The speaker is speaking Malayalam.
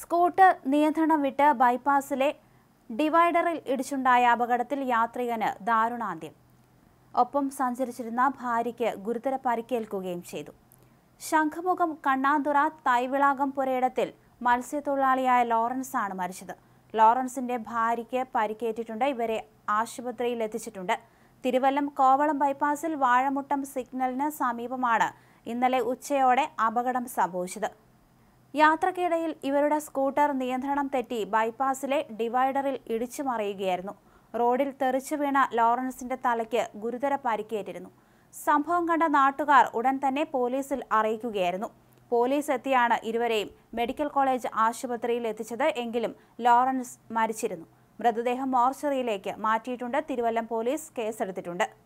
സ്കൂട്ടർ നിയന്ത്രണം വിട്ട് ബൈപ്പാസിലെ ഡിവൈഡറിൽ ഇടിച്ചുണ്ടായ അപകടത്തിൽ യാത്രികന് ദാരുണാന്ത്യം ഒപ്പം സഞ്ചരിച്ചിരുന്ന ഭാര്യയ്ക്ക് ഗുരുതര പരിക്കേൽക്കുകയും ചെയ്തു ശംഖുമുഖം കണ്ണാന്തുറ തൈവിളാകം പുരയിടത്തിൽ മത്സ്യത്തൊഴിലാളിയായ ലോറൻസ് ആണ് മരിച്ചത് ലോറൻസിന്റെ ഭാര്യയ്ക്ക് പരിക്കേറ്റിട്ടുണ്ട് ഇവരെ ആശുപത്രിയിൽ എത്തിച്ചിട്ടുണ്ട് തിരുവല്ലം കോവളം ബൈപ്പാസിൽ വാഴമുട്ടം സിഗ്നലിന് സമീപമാണ് ഇന്നലെ ഉച്ചയോടെ അപകടം സംഭവിച്ചത് യാത്രക്കിടയിൽ ഇവരുടെ സ്കൂട്ടർ നിയന്ത്രണം തെറ്റി ബൈപ്പാസിലെ ഡിവൈഡറിൽ ഇടിച്ചു മറിയുകയായിരുന്നു റോഡിൽ തെറിച്ചു വീണ ലോറൻസിന്റെ തലയ്ക്ക് ഗുരുതര പരിക്കേറ്റിരുന്നു സംഭവം കണ്ട നാട്ടുകാർ ഉടൻ തന്നെ പോലീസിൽ അറിയിക്കുകയായിരുന്നു പോലീസ് എത്തിയാണ് ഇരുവരെയും മെഡിക്കൽ കോളേജ് ആശുപത്രിയിൽ എത്തിച്ചത് എങ്കിലും ലോറൻസ് മരിച്ചിരുന്നു മൃതദേഹം മോർച്ചറിയിലേക്ക് മാറ്റിയിട്ടുണ്ട് തിരുവല്ലം പോലീസ് കേസെടുത്തിട്ടുണ്ട്